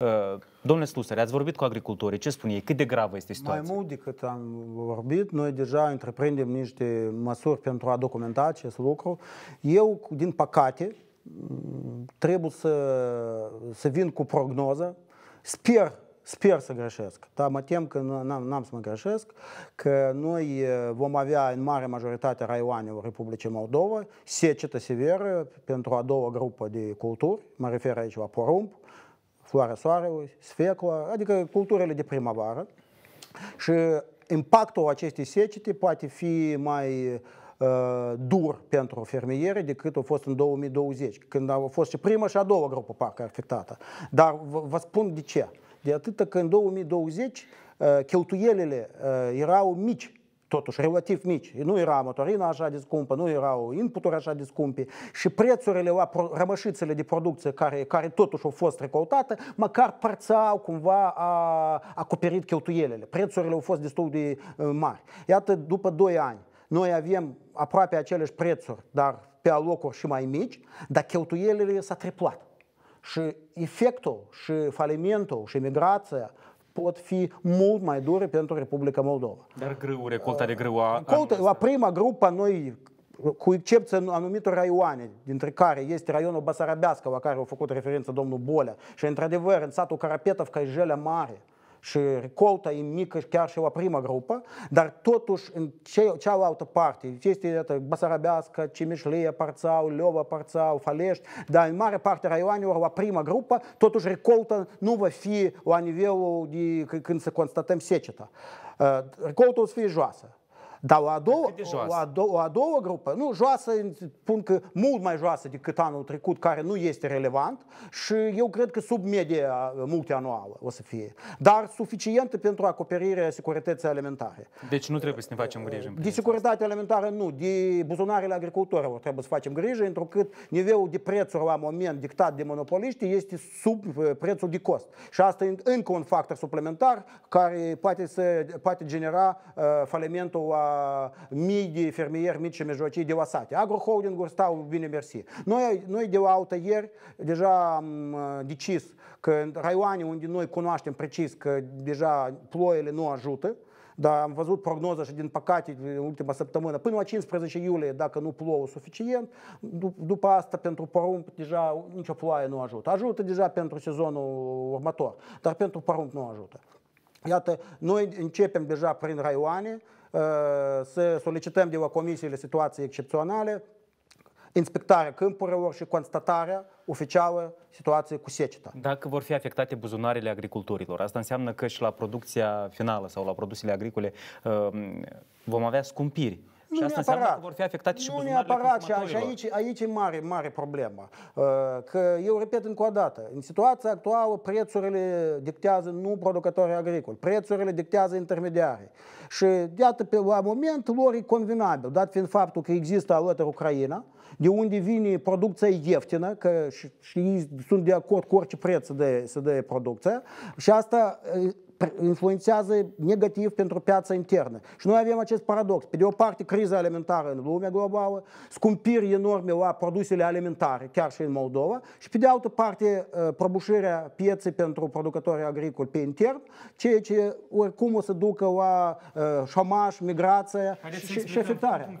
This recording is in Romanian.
Ă, domnule Slusăre, ați vorbit cu agricultorii, ce spun ei, cât de gravă este situația? Mai mult decât am vorbit, noi deja întreprindem niște măsuri pentru a documenta acest lucru. Eu, din păcate, trebuie să, să vin cu prognoză. Sper, sper să greșesc, dar mă tem că n-am să mă greșesc, că noi ă, vom avea în mare majoritate raioane Republicii Moldova, secetă severă pentru a doua grupă de culturi, mă refer aici la porumb, floarea soarelui, sfecla, adică culturile de primăvară. Și impactul acestei secete poate fi mai uh, dur pentru fermieri decât a fost în 2020, când a fost și prima și a doua grupă parcă afectată. Dar vă spun de ce. De atât că în 2020 uh, cheltuielile uh, erau mici totuși relativ mici. Nu era motorina așa de scumpă, nu erau inputuri așa de scumpe și prețurile la rămășițele de producție care, care totuși au fost recoltate, măcar părțau cumva a, acoperit cheltuielile. Prețurile au fost destul de mari. Iată, după 2 ani, noi avem aproape aceleși prețuri, dar pe alocuri și mai mici, dar cheltuielile s-a triplat. Și efectul, și falimentul, și migrația, pot fi mult mai dure pentru Republica Moldova. Dar grâu, recolta de grâu a... Recolta, la prima grupă noi cu excepție anumitor raioane, dintre care este raionul Basarabească, la care a făcut referință domnul Bolea, și într-adevăr în satul Carapetov, Caijelea Mare, și recolta e mică chiar și la prima grupă, dar totuși în ce, cealaltă parte, ce este iată, Basarabească, Cimișlie, Parțau, Leova, Parțau, Falești, dar în mare parte raioanelor la prima grupă, totuși recolta nu va fi la nivelul de când să constatăm seceta. Uh, recolta o să fie joasă. Dar o a doua, o a doua, o a doua grupă, nu, joasă, spun că mult mai joasă decât anul trecut, care nu este relevant și eu cred că sub media multianuală o să fie. Dar suficientă pentru acoperirea securității alimentare. Deci nu trebuie să ne facem griji. De securitate alimentară nu, de buzunarele agricultorilor trebuie să facem griji, pentru că nivelul de prețuri la moment dictat de monopoliști este sub uh, prețul de cost. Și asta e încă un factor suplimentar care poate, să, poate genera uh, falimentul la mii de fermieri mici și mijlocii de oasate. agroholding stau bine mersi. Noi, noi de la altă ieri deja am decis că în raioane unde noi cunoaștem precis că deja ploile nu ajută, dar am văzut prognoza și din păcate în ultima săptămână, până la 15 iulie, dacă nu plouă suficient, după asta pentru porumb deja nicio ploaie nu ajută. Ajută deja pentru sezonul următor, dar pentru porumb nu ajută. Iată, noi începem deja prin raioane uh, să solicităm de la comisiile situații excepționale inspectarea câmpurilor și constatarea oficială situației cu seceta. Dacă vor fi afectate buzunarele agricultorilor, asta înseamnă că și la producția finală sau la produsele agricole uh, vom avea scumpiri nu și asta neapărat. înseamnă că vor fi afectate și nu neapărat. Și, și aici, aici e mare, mare problemă. Uh, că eu repet încă o dată, în situația actuală prețurile dictează nu producătorii agricoli, prețurile dictează intermediarii. Și iată, pe la moment lor e convenabil, dat fiind faptul că există alături Ucraina, de unde vine producția ieftină, că și, și sunt de acord cu orice preț de, să dă producția, și asta uh, influențează negativ pentru piața internă. Și noi avem acest paradox. Pe de o parte, criza alimentară în lumea globală, scumpiri enorme la produsele alimentare, chiar și în Moldova, și pe de altă parte, uh, prăbușirea pieței pentru producătorii agricoli pe intern, ceea ce oricum o să ducă la uh, șomaș, migrație și, și afectarea.